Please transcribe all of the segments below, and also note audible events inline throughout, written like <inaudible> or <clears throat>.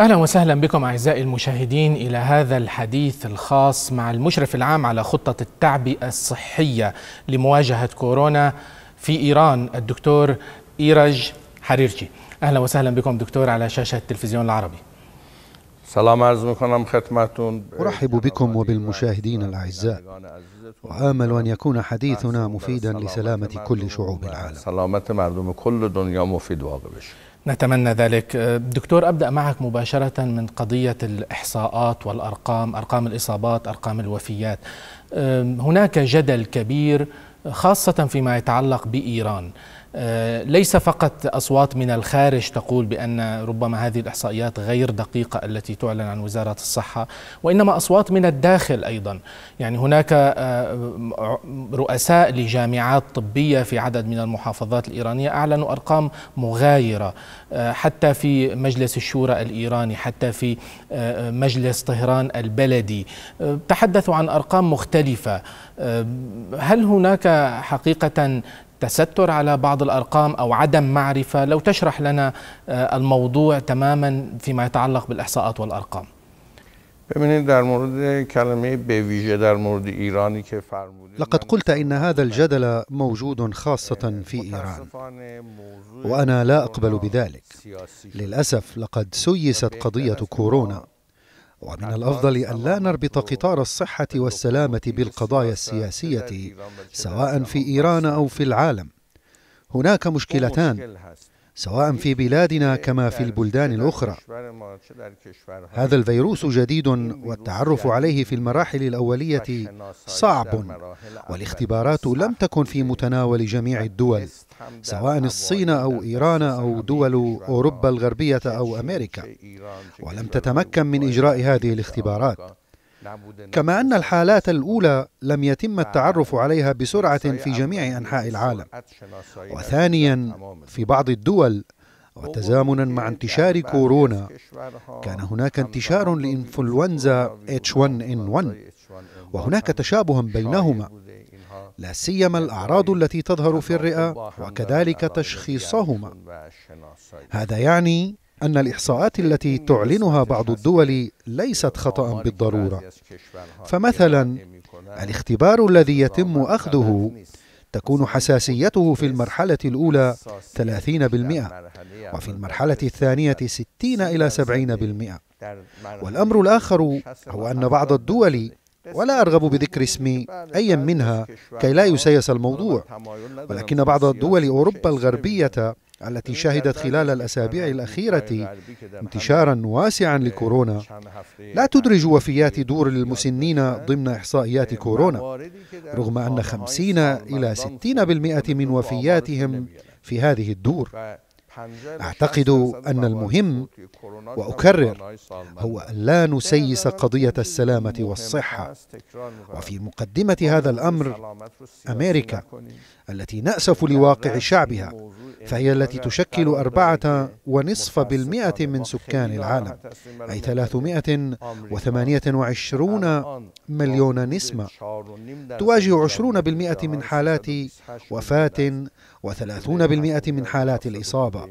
اهلا وسهلا بكم اعزائي المشاهدين الى هذا الحديث الخاص مع المشرف العام على خطه التعبئه الصحيه لمواجهه كورونا في ايران الدكتور ايرج حريرجي اهلا وسهلا بكم دكتور على شاشه التلفزيون العربي سلام عرض میکنم خدمتون أرحب بكم وبالمشاهدين الأعزاء وآمل أن يكون حديثنا مفيدا لسلامة كل شعوب العالم سلامة مردم كل دنيا مفيد واقع بشه نتمنى ذلك دكتور أبدأ معك مباشرة من قضية الإحصاءات والأرقام أرقام الإصابات أرقام الوفيات هناك جدل كبير خاصة فيما يتعلق بإيران آه، ليس فقط أصوات من الخارج تقول بأن ربما هذه الإحصائيات غير دقيقة التي تعلن عن وزارة الصحة وإنما أصوات من الداخل أيضا يعني هناك آه، رؤساء لجامعات طبية في عدد من المحافظات الإيرانية أعلنوا أرقام مغايرة آه، حتى في مجلس الشورى الإيراني حتى في مجلس طهران البلدي تحدثوا عن أرقام مختلفة هل هناك حقيقة تستر على بعض الارقام او عدم معرفه لو تشرح لنا آه، الموضوع تماما فيما يتعلق بالاحصاءات والارقام لقد قلت ان هذا الجدل موجود خاصه في ايران وانا لا اقبل بذلك للاسف لقد سيست قضيه كورونا ومن الافضل الا نربط قطار الصحه والسلامه بالقضايا السياسيه سواء في ايران او في العالم هناك مشكلتان سواء في بلادنا كما في البلدان الأخرى هذا الفيروس جديد والتعرف عليه في المراحل الأولية صعب والاختبارات لم تكن في متناول جميع الدول سواء الصين أو إيران أو دول أوروبا الغربية أو أمريكا ولم تتمكن من إجراء هذه الاختبارات كما أن الحالات الأولى لم يتم التعرف عليها بسرعة في جميع أنحاء العالم وثانيا في بعض الدول وتزامنا مع انتشار كورونا كان هناك انتشار لإنفلونزا H1N1 وهناك تشابه بينهما لا سيما الأعراض التي تظهر في الرئة وكذلك تشخيصهما هذا يعني أن الإحصاءات التي تعلنها بعض الدول ليست خطأ بالضرورة فمثلا الاختبار الذي يتم أخذه تكون حساسيته في المرحلة الأولى 30% وفي المرحلة الثانية 60 إلى 70% والأمر الآخر هو أن بعض الدول ولا أرغب بذكر اسم أي منها كي لا يسيس الموضوع ولكن بعض الدول أوروبا الغربية التي شهدت خلال الأسابيع الأخيرة انتشارا واسعا إيه، لكورونا لا تدرج وفيات دور المسنين إيه، ضمن إحصائيات كورونا رغم أن 50 إلى 60% من وفياتهم في هذه الدور اعتقد ان المهم واكرر هو ان لا نسيس قضيه السلامه والصحه وفي مقدمه هذا الامر امريكا التي ناسف لواقع شعبها فهي التي تشكل أربعة ونصف بالمئة من سكان العالم أي 328 مليون نسمة تواجه 20 بالمئة من حالات وفاة و30% من حالات الإصابة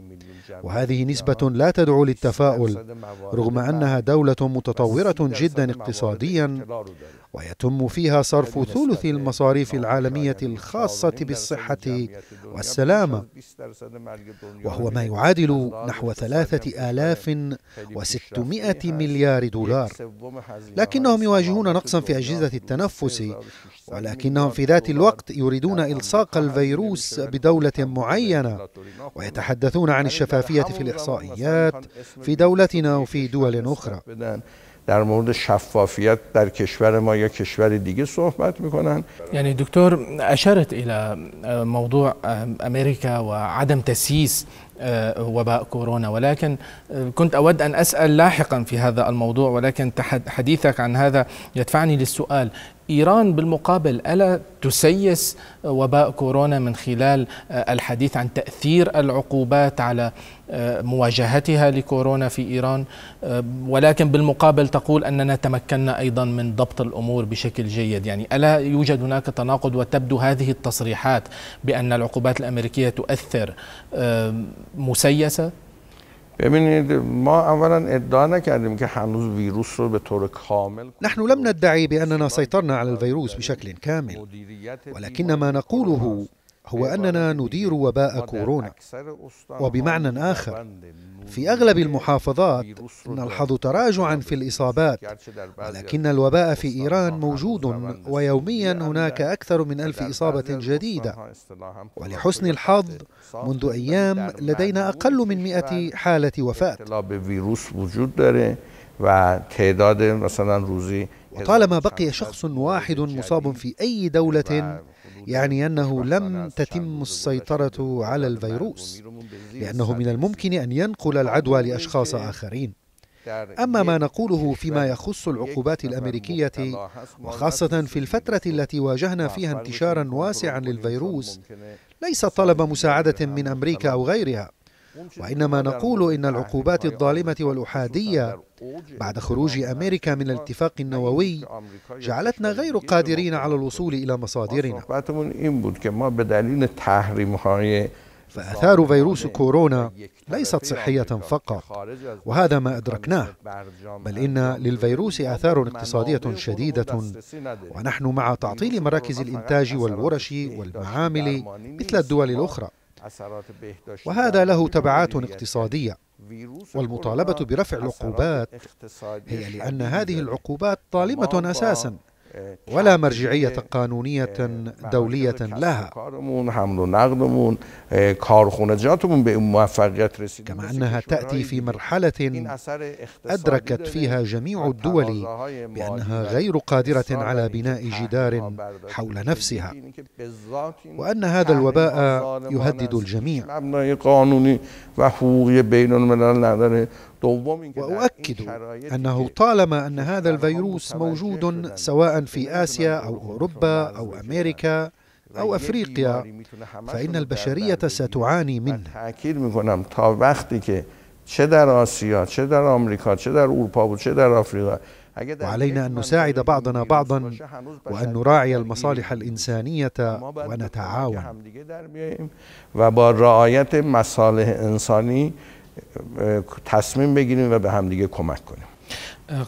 وهذه نسبة لا تدعو للتفاؤل رغم أنها دولة متطورة جدا اقتصاديا ويتم فيها صرف ثلث المصاريف العالمية يعني الخاصة بالصحة والسلامة وهو ما يعادل نحو ثلاثة آلاف وستمائة مليار دولار لكنهم يواجهون نقصا في أجهزة التنفس ولكنهم في ذات الوقت يريدون إلصاق الفيروس بدولة معينة ويتحدثون عن الشفافية في الإحصائيات في دولتنا وفي دول أخرى در مورد شفافیت در کشور ما یا کشور دیگه صحبت میکنن یعنی دکتر اشرت الى موضوع امريكا وعدم تسييس اه، وباء كورونا ولكن اه، كنت أود أن أسأل لاحقا في هذا الموضوع ولكن حديثك عن هذا يدفعني للسؤال إيران بالمقابل ألا تسيس وباء كورونا من خلال اه، الحديث عن تأثير العقوبات على مواجهتها لكورونا في إيران ولكن بالمقابل تقول أننا تمكنا أيضا من ضبط الأمور بشكل جيد يعني ألا يوجد هناك تناقض وتبدو هذه التصريحات بأن العقوبات الأمريكية تؤثر مسيسه ببینید ما اولا ادعا نکردیم که هنوز ویروس رو به طور کامل نحن لم ندعي باننا سيطرنا على الفيروس بشكل كامل ولكن ما نقوله هو أننا ندير وباء كورونا وبمعنى آخر في أغلب المحافظات نلحظ تراجعا في الإصابات ولكن الوباء في إيران موجود ويوميا هناك أكثر من ألف إصابة جديدة ولحسن الحظ منذ أيام لدينا أقل من مئة حالة وفاة وطالما بقي شخص واحد مصاب في أي دولة يعني أنه لم تتم السيطرة على الفيروس لأنه من الممكن أن ينقل العدوى لأشخاص آخرين أما ما نقوله فيما يخص العقوبات الأمريكية وخاصة في الفترة التي واجهنا فيها انتشارا واسعا للفيروس ليس طلب مساعدة من أمريكا أو غيرها وإنما نقول إن العقوبات الظالمة والأحادية بعد خروج أمريكا من الاتفاق النووي جعلتنا غير قادرين على الوصول إلى مصادرنا فأثار فيروس كورونا ليست صحية فقط وهذا ما أدركناه بل إن للفيروس آثار اقتصادية شديدة ونحن مع تعطيل مراكز الإنتاج والورش والمعامل مثل الدول الأخرى وهذا له تبعات اقتصادية والمطالبة برفع العقوبات هي لأن هذه العقوبات طالمة أساساً ولا مرجعية آه، قانونية آه، دولية لها آه، كما أنها تأتي في مرحلة أدركت فيها جميع الدول بأنها غير قادرة على بناء جدار حول نفسها وأن هذا الوباء يهدد الجميع وأؤكد أنه طالما أن هذا الفيروس موجود سواء في آسيا أو أوروبا أو أمريكا أو أفريقيا فإن البشرية ستعاني منه وعلينا أن نساعد بعضنا بعضا وأن نراعي المصالح الإنسانية ونتعاون تصمیم بگیریم و به همدیگه کمک کنیم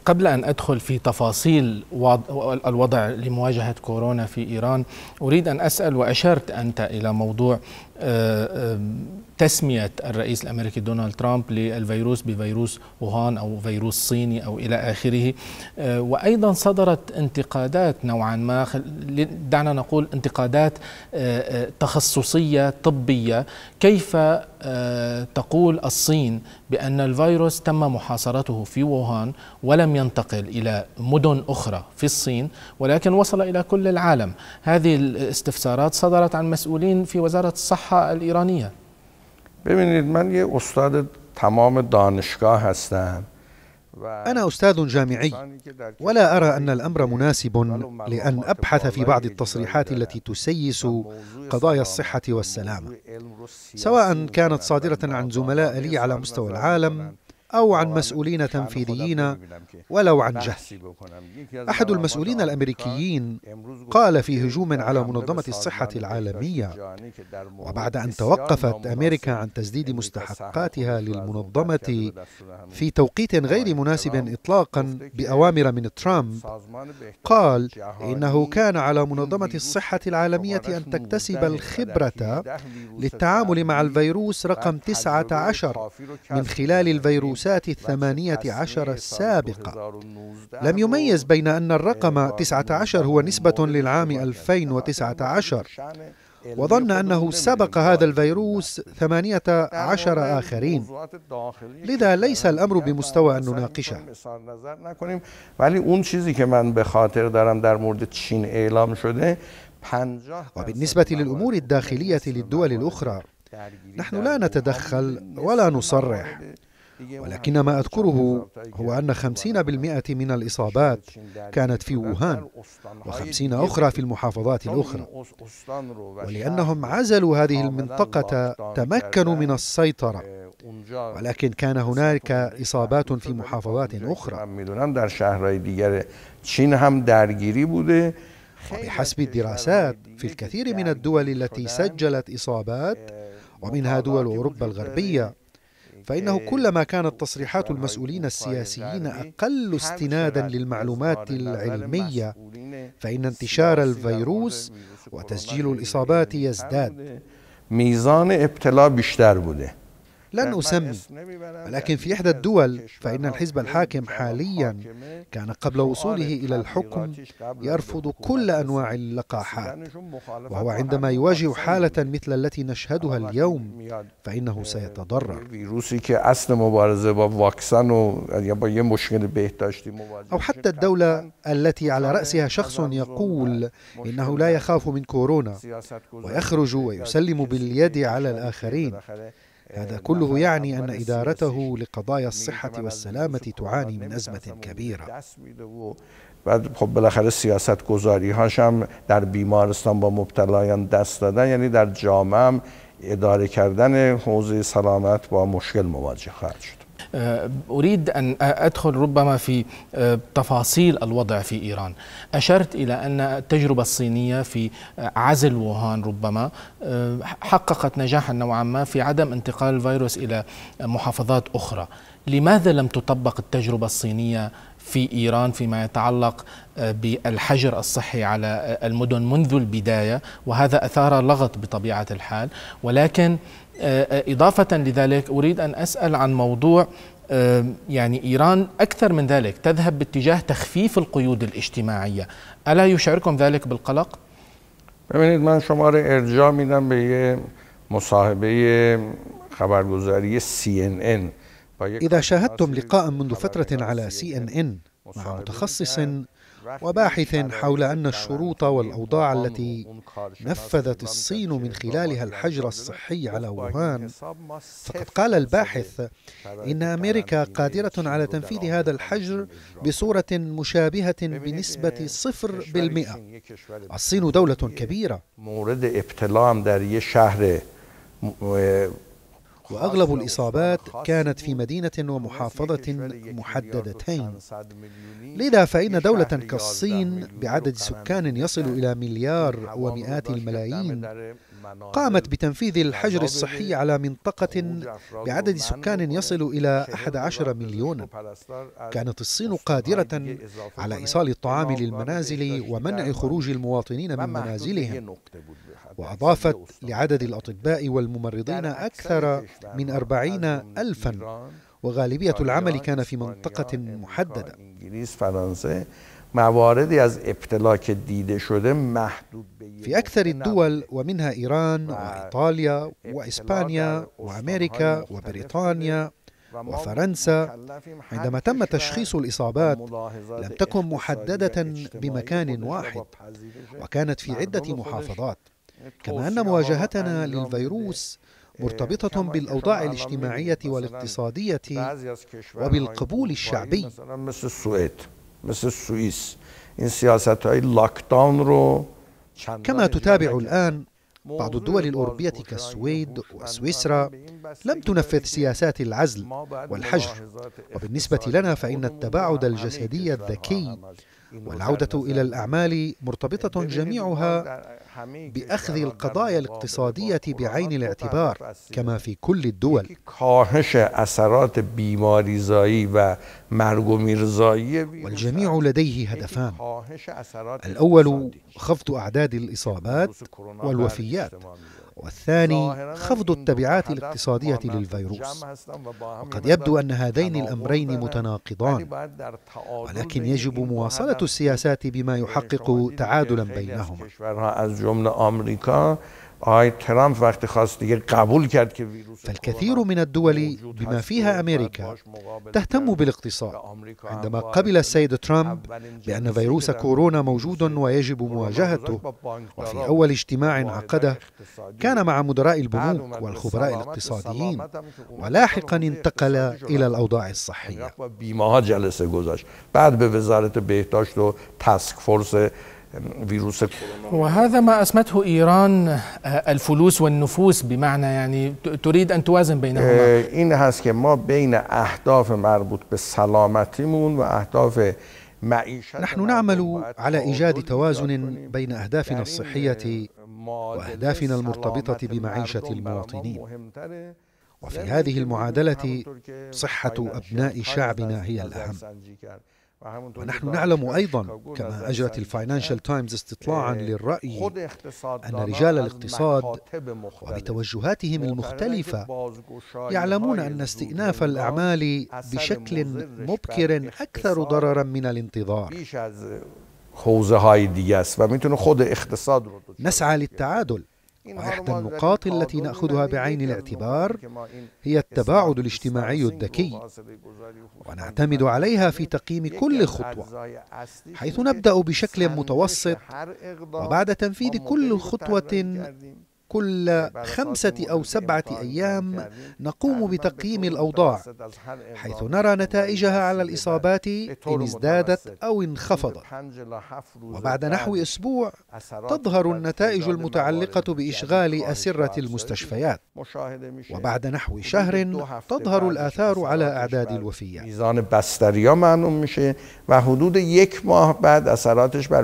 قبل أن أدخل في تفاصيل الوضع لمواجهة كورونا في إيران أريد أن أسأل وأشرت أنت إلى موضوع آه، تسمية الرئيس الأمريكي دونالد ترامب للفيروس بفيروس ووهان أو فيروس صيني أو إلى آخره آه، وأيضا صدرت انتقادات نوعا ما دعنا نقول انتقادات آه، تخصصية طبية كيف تقول الصين بأن الفيروس تم محاصرته في ووهان ولم ينتقل إلى مدن أخرى في الصين ولكن وصل إلى كل العالم هذه الاستفسارات صدرت عن مسؤولين في وزارة الصحة الإيرانية ببینید من یه استاد تمام دانشگاه هستم أنا أستاذ جامعي ولا أرى أن الأمر مناسب لأن أبحث في بعض التصريحات التي تسيس قضايا الصحة والسلامة سواء كانت صادرة عن زملاء لي على مستوى العالم أو عن مسؤولين تنفيذيين ولو عن جهل أحد المسؤولين الأمريكيين قال في هجوم على منظمة الصحة العالمية وبعد أن توقفت أمريكا عن تسديد مستحقاتها للمنظمة في توقيت غير مناسب إطلاقا بأوامر من ترامب قال إنه كان على منظمة الصحة العالمية أن تكتسب الخبرة للتعامل مع الفيروس رقم 19 من خلال الفيروس التنافسات الثمانية عشر السابقة لم يميز بين أن الرقم 19 إيه، هو نسبة للعام 2019 إيه، وظن أنه سبق هذا الفيروس ثمانية عشر آخرين لذا ليس الأمر بمستوى أن نناقشه وبالنسبة للأمور الداخلية للدول الأخرى نحن لا نتدخل ولا نصرح ولكن ما أذكره هو أن 50% من الإصابات كانت في ووهان و50 أخرى في المحافظات الأخرى ولأنهم عزلوا هذه المنطقة تمكنوا من السيطرة ولكن كان هناك إصابات في محافظات أخرى وبحسب الدراسات في الكثير من الدول التي سجلت إصابات ومنها دول أوروبا الغربية فإنه إيه، كلما كانت تصريحات المسؤولين السياسيين أقل استنادا للمعلومات العلمية فإن انتشار الفيروس وتسجيل الإصابات يزداد ميزان ابتلاء بيشتر بوده لن أسمي ولكن في إحدى الدول فإن الحزب الحاكم حاليا كان قبل وصوله إلى الحكم يرفض كل أنواع اللقاحات وهو عندما يواجه حالة مثل التي نشهدها اليوم فإنه آه، سيتضرر أو حتى الدولة التي على رأسها شخص يقول إنه لا يخاف من كورونا ويخرج ويسلم باليد على الآخرين هذا كله يعني أن إدارته لقضايا الصحة والسلامة تعاني من أزمة كبيرة بعد خب بالاخره سیاست گذاری هاش هم در بیمارستان با مبتلایان دست دادن یعنی در جامعه اداره کردن حوزه سلامت با مشکل مواجه خواهد شد آه، أريد أن أدخل ربما في آه، تفاصيل الوضع في إيران أشرت إلى أن التجربة الصينية في آه، عزل ووهان ربما حققت نجاحا نوعا ما في عدم انتقال الفيروس إلى محافظات أخرى لماذا لم تطبق التجربة الصينية في إيران فيما يتعلق آه، بالحجر الصحي على آه، المدن منذ البداية وهذا أثار لغط بطبيعة الحال ولكن آه، إضافة لذلك أريد أن أسأل عن موضوع يعني إيران أكثر من ذلك تذهب باتجاه تخفيف القيود الاجتماعية ألا يشعركم ذلك بالقلق؟ ببینید من شما رو ارجاع میدم به یه مصاحبه خبرگزاری CNN إذا شاهدتم لقاء منذ فترة على سي إن إن مع متخصص وباحث حول أن الشروط والأوضاع التي نفذت الصين من خلالها الحجر الصحي على ووهان فقد قال الباحث إن أمريكا قادرة على تنفيذ هذا الحجر بصورة مشابهة بنسبة صفر بالمئة الصين دولة كبيرة وأغلب الإصابات كانت في مدينة ومحافظة محددتين لذا فإن دولة كالصين بعدد سكان يصل إلى مليار ومئات الملايين قامت بتنفيذ الحجر الصحي على منطقة بعدد سكان يصل إلى 11 مليونا كانت الصين قادرة على إيصال الطعام للمنازل ومنع خروج المواطنين من منازلهم وأضافت لعدد الأطباء والممرضين أكثر من أربعين ألفا وغالبية العمل كان في منطقة محددة في أكثر الدول ومنها إيران وإيطاليا وإسبانيا وأمريكا وبريطانيا وفرنسا عندما تم تشخيص الإصابات لم تكن محددة بمكان واحد وكانت في عدة محافظات آه، كما أن مواجهتنا للفيروس مرتبطة بالأوضاع الاجتماعية والاقتصادية وبالقبول الشعبي كما تتابع الآن بعض الدول الأوروبية كالسويد وسويسرا لم تنفذ سياسات العزل والحجر وبالنسبة لنا فإن التباعد الجسدي الذكي والعودة إلى الأعمال مرتبطة جميعها بأخذ القضايا الاقتصادية بعين الاعتبار كما في كل الدول والجميع لديه هدفان الأول خفض أعداد الإصابات والوفيات والثاني خفض التبعات الاقتصادية للفيروس وقد يبدو أن هذين الأمرين متناقضان يعني ولكن يجب مواصلة السياسات بما يحقق تعادلا بينهما فالكثير من الدول بما فيها أمريكا تهتم بالاقتصاد عندما قبل السيد ترامب بأن فيروس كورونا موجود ويجب مواجهته وفي أول اجتماع عقده كان مع مدراء البنوك والخبراء الاقتصاديين ولاحقا انتقل إلى الأوضاع الصحية بعد بوزارة بهداشت تاسك فورس فيروس وهذا ما أسمته إيران آه، الفلوس والنفوس بمعنى يعني تريد أن توازن بينهما آه، این هست که ما بین اهداف مربوط به سلامتیمون و اهداف نحن نعمل على إيجاد توازن بين أهدافنا الصحية وأهدافنا المرتبطة بمعيشة المواطنين وفي هذه المعادلة صحة أبناء شعبنا هي الأهم ونحن نعلم أيضا كما أجرت الفاينانشال تايمز استطلاعا إيه، للرأي أن رجال الاقتصاد وبتوجهاتهم المختلفة يعلمون أن استئناف الأعمال بشكل مبكر أكثر ضررا من الانتظار نسعى للتعادل وإحدى النقاط التي نأخذها بعين الاعتبار هي التباعد الاجتماعي الذكي ونعتمد عليها في تقييم كل خطوة حيث نبدأ بشكل متوسط وبعد تنفيذ كل خطوة كل خمسة أو سبعة أيام نقوم بتقييم الأوضاع حيث نرى نتائجها على الإصابات إن ازدادت أو انخفضت وبعد نحو أسبوع تظهر النتائج المتعلقة بإشغال أسرة المستشفيات وبعد نحو شهر تظهر الآثار على أعداد الوفيات سياسة معلوم ماه بعد اثراتش بر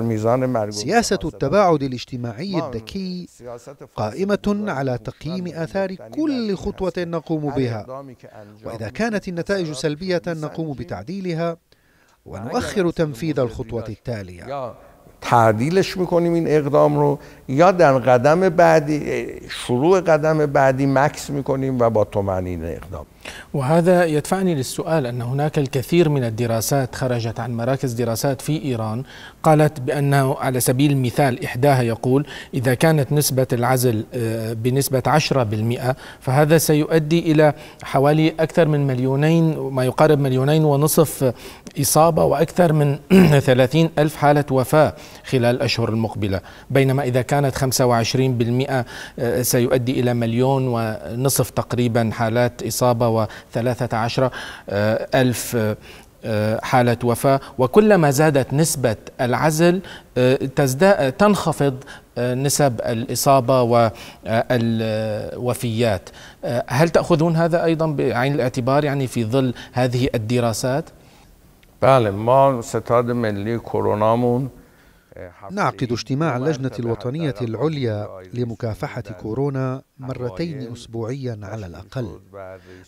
التباعد الاجتماعي الذكي قائمة على تقييم آثار كل خطوة نقوم بها وإذا كانت النتائج سلبية نقوم بتعديلها ونؤخر تنفيذ الخطوة التالية تعديلش میکنیم این اقدام رو یا در قدم بعدی شروع قدم بعدی مکس میکنیم و با تومنین اقدام وهذا يدفعني للسؤال ان هناك الكثير من الدراسات خرجت عن مراكز دراسات في ايران قالت بانه على سبيل المثال احداها يقول اذا كانت نسبه العزل آه، بنسبه 10% فهذا سيؤدي الى حوالي اكثر من مليونين ما يقارب مليونين ونصف اصابه واكثر من 30 <clears throat> الف حاله وفاه خلال الاشهر المقبله بينما اذا كانت 25% آه، سيؤدي الى مليون ونصف تقريبا حالات اصابه 113 آه، ألف آه، حالة وفاة وكلما زادت نسبة العزل آه، تزداد تنخفض نسب الإصابة والوفيات هل تأخذون هذا أيضا بعين الاعتبار يعني في ظل هذه الدراسات؟ بله ما ستاد ملی کرونامون نعقد اجتماع اللجنة الوطنية العليا لمكافحة كورونا مرتين أسبوعيا على الأقل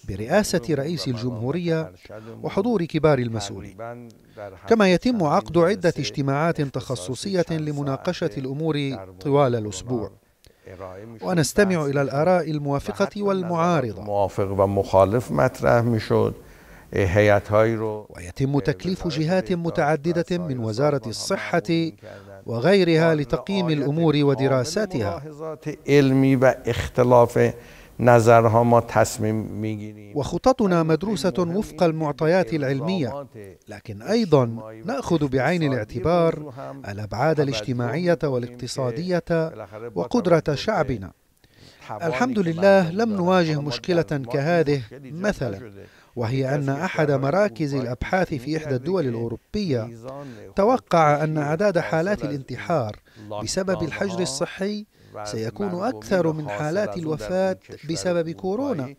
برئاسة رئيس الجمهورية وحضور كبار المسؤولين كما يتم عقد عدة اجتماعات تخصصية لمناقشة الأمور طوال الأسبوع ونستمع إلى الآراء الموافقة والمعارضة موافق ومخالف مطرح إيه ويتم تكليف إيه، جهات متعددة من وزارة الصحة وغيرها لتقييم آية الأمور ودراساتها نظرها ما میگیریم وخططنا مدروسة وفق المعطيات العلمية لكن أيضا نأخذ بعين الاعتبار الأبعاد الاجتماعية والاقتصادية وقدرة شعبنا الحمد لله لم نواجه مشكلة كهذه مثلا وهي أن أحد مراكز الأبحاث في إحدى الدول الأوروبية توقع أن أعداد حالات الانتحار بسبب الحجر الصحي سيكون أكثر من حالات الوفاة بسبب كورونا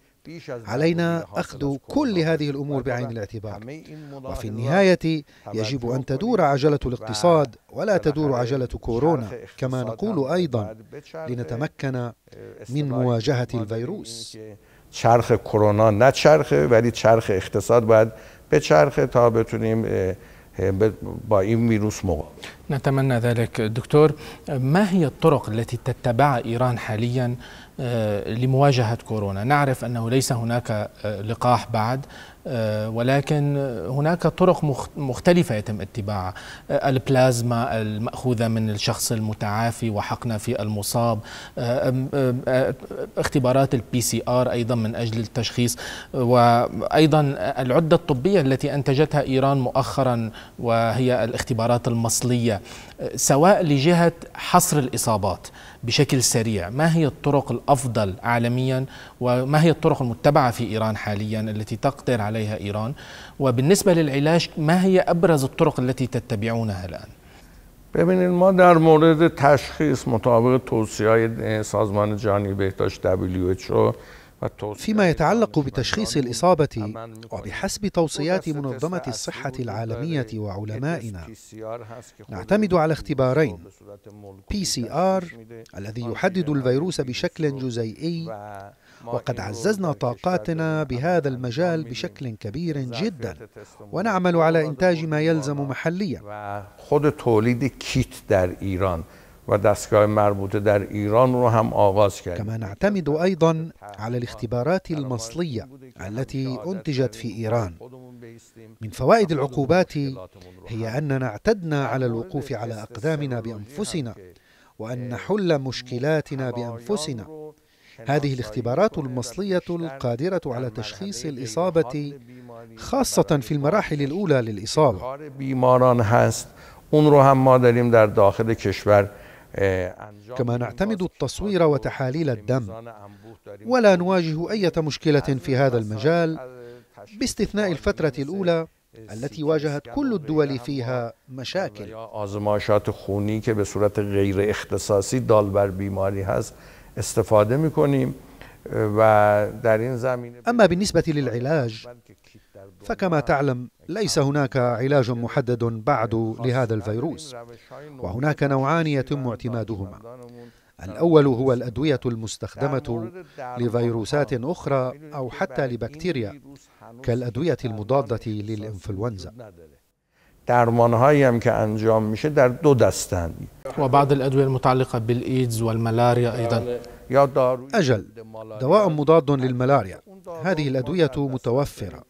علينا أخذ كل هذه الأمور بعين الاعتبار وفي النهاية يجب أن تدور عجلة الاقتصاد ولا تدور عجلة كورونا كما نقول أيضا لنتمكن من مواجهة الفيروس چرخ کرونا نچرخه ولی چرخ اقتصاد باید به چرخه تا بتونیم با این ویروس مقابل نتمنى ذلك دكتور ما هي الطرق التي تتبعها إيران حاليا آه، لمواجهة كورونا نعرف أنه ليس هناك آه، لقاح بعد آه، ولكن هناك طرق مختلفة يتم اتباعها البلازما المأخوذة من الشخص المتعافي وحقنا في المصاب اختبارات البي سي آر أيضا من أجل التشخيص وأيضا العدة الطبية التي أنتجتها إيران مؤخرا وهي الاختبارات المصلية سواء لجهه حصر الاصابات بشكل سريع ما هي الطرق الافضل عالميا وما هي الطرق المتبعه في ايران حاليا التي تقدر عليها ايران وبالنسبه للعلاج ما هي ابرز الطرق التي تتبعونها الان ببینید ما در مورد تشخیص مطابق توصیه های سازمان جهانی بهداشت WHO فيما يتعلق بتشخيص الإصابة وبحسب توصيات منظمة الصحة العالمية وعلمائنا نعتمد على اختبارين PCR الذي يحدد الفيروس بشكل جزيئي وقد عززنا طاقاتنا بهذا المجال بشكل كبير جدا ونعمل على إنتاج ما يلزم محليا ودستگاه مربوط در ایران رو هم آغاز کرد كما نعتمد أيضا على الاختبارات المصلية التي أنتجت في إيران من فوائد العقوبات هي أننا اعتدنا على الوقوف على أقدامنا بأنفسنا وأن نحل مشكلاتنا بأنفسنا هذه الاختبارات المصلية القادرة على تشخيص الإصابة خاصة في المراحل الأولى للإصابة بیماران هست اون رو هم ما داریم در داخل کشور كما نعتمد التصوير وتحاليل الدم ولا نواجه أي مشكلة في هذا المجال باستثناء الفترة الأولى التي واجهت كل الدول فيها مشاكل آزمایشات خونی که به صورت غیر اختصاصی دال بر بیماری هست استفاده میکنیم و در این زمینه اما بالنسبه للعلاج فكما تعلم ليس هناك علاج محدد بعد لهذا الفيروس وهناك نوعان يتم اعتمادهما الأول هو الأدوية المستخدمة لفيروسات أخرى أو حتى لبكتيريا كالأدوية المضادة للإنفلونزا وبعض الادويه المتعلقه بالايدز والملاريا ايضا اجل دواء مضاد للملاريا هذه الادويه متوفره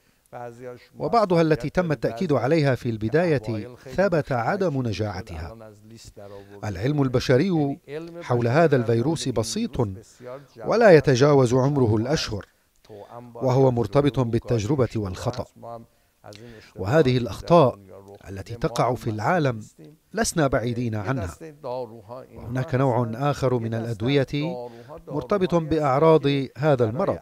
وبعضها التي تم التأكيد عليها في البداية ثبت عدم نجاعتها العلم البشري يعني حول هذا الفيروس بسيط ولا يتجاوز عمره الأشهر وهو مرتبط بالتجربة والخطأ وهذه الأخطاء التي تقع في العالم لسنا بعيدين عنها وهناك نوع آخر من الأدوية مرتبط بأعراض هذا المرض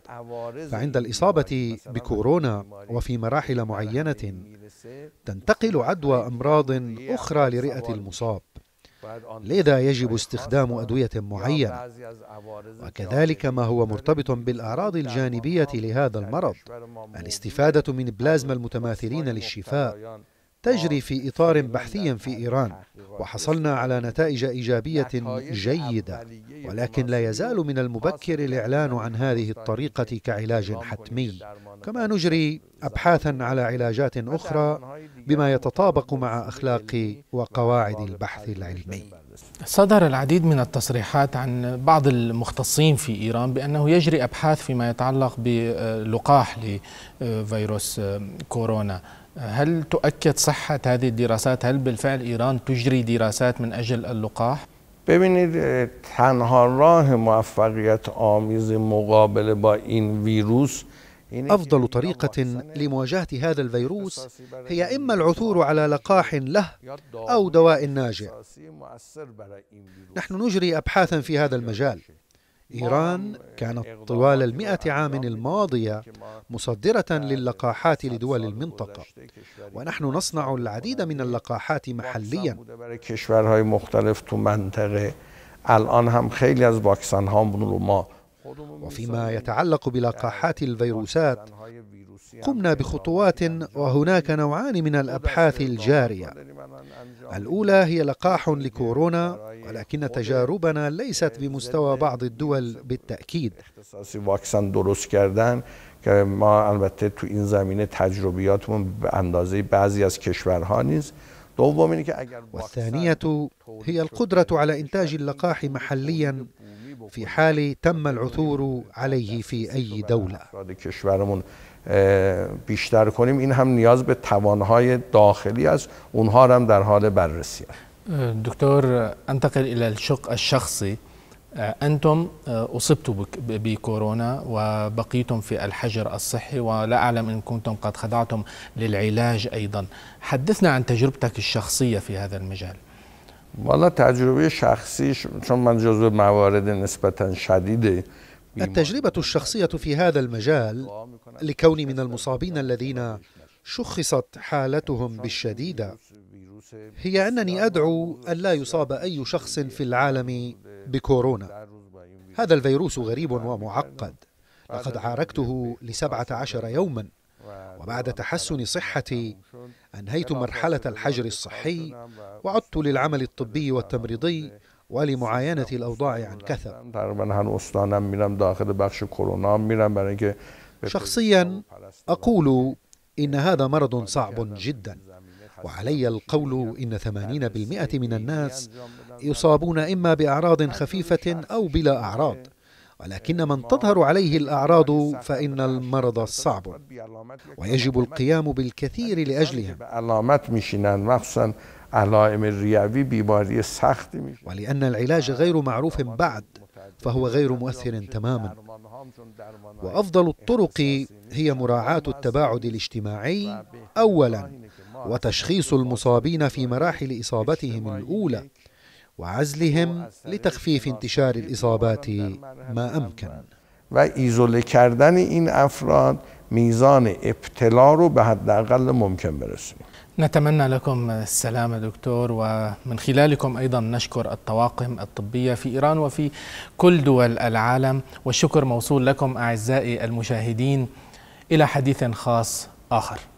فعند الإصابة بكورونا وفي مراحل معينة تنتقل عدوى أمراض أخرى لرئة المصاب لذا يجب استخدام أدوية معينة وكذلك ما هو مرتبط بالأعراض الجانبية لهذا المرض الاستفادة من بلازما المتماثلين للشفاء تجري في إطار بحثي في إيران وحصلنا على نتائج إيجابية جيدة ولكن لا يزال من المبكر الإعلان عن هذه الطريقة كعلاج حتمي كما نجري أبحاثا على علاجات أخرى بما يتطابق مع أخلاق وقواعد البحث العلمي صدر العديد من التصريحات عن بعض المختصين في إيران بأنه يجري أبحاث فيما يتعلق بلقاح لفيروس كورونا هل تؤكد صحة هذه الدراسات؟ هل بالفعل إيران تجري دراسات من أجل اللقاح؟ ببینید تنها راه موفقیت آمیز مقابله با این ویروس أفضل طريقة لمواجهة هذا الفيروس هي إما العثور على لقاح له أو دواء ناجع. نحن نجري أبحاثا في هذا المجال. إيران كانت طوال المئة عام الماضية مصدرة للقاحات لدول المنطقة ونحن نصنع العديد من اللقاحات محليا الآن هم از وفيما يتعلق بلقاحات الفيروسات قمنا بخطوات وهناك نوعان من الأبحاث الجارية الأولى هي لقاح لكورونا ولكن تجاربنا ليست بمستوى بعض الدول بالتأكيد که ما البته تو این زمینه تجربیاتمون به اندازه بعضی از کشورها نیست دوم اینه که اگر والثانية هي القدرة على إنتاج اللقاح محليا في حال تم العثور عليه في أي دولة کشورمون اه، بیشتر کنیم این هم نیاز به توانهای داخلی است اونها هم در حال بررسی دكتور انتقل الى الشق الشخصي اه، انتم اه، اصبتم بكورونا وبقيتم في الحجر الصحي ولا اعلم ان كنتم قد خضعتم للعلاج ايضا حدثنا عن تجربتك الشخصيه في هذا المجال والله تجربه شخصی چون من جزو موارد نسبتا شدید التجربة الشخصية في هذا المجال لكوني من المصابين الذين شخصت حالتهم بالشديدة هي أنني أدعو أن لا يصاب أي شخص في العالم بكورونا هذا الفيروس غريب ومعقد لقد عاركته لسبعة عشر يوما وبعد تحسن صحتي أنهيت مرحلة الحجر الصحي وعدت للعمل الطبي والتمريضي ولمعاينة نعم. الاوضاع عن نعم. كثب نعم. شخصيا أقول إن هذا مرض صعب جدا وعلي القول إن 80% من الناس يصابون إما بأعراض خفيفة أو بلا أعراض ولكن من تظهر عليه الأعراض فإن المرض صعب ويجب القيام بالكثير لأجلهم علائم الريوی بیماری سخت میشه ولأن العلاج غير معروف بعد فهو غير مؤثر تماما وأفضل الطرق هي مراعاة التباعد الاجتماعي أولا وتشخيص المصابين في مراحل إصابتهم الأولى وعزلهم لتخفيف انتشار الإصابات ما أمكن و ایزوله کردن این افراد میزان ابتلا رو به حداقل ممکن برسونیم نتمنى لكم السلامة دكتور ومن خلالكم أيضا نشكر الطواقم الطبية في إيران وفي كل دول العالم والشكر موصول لكم أعزائي المشاهدين إلى حديث خاص آخر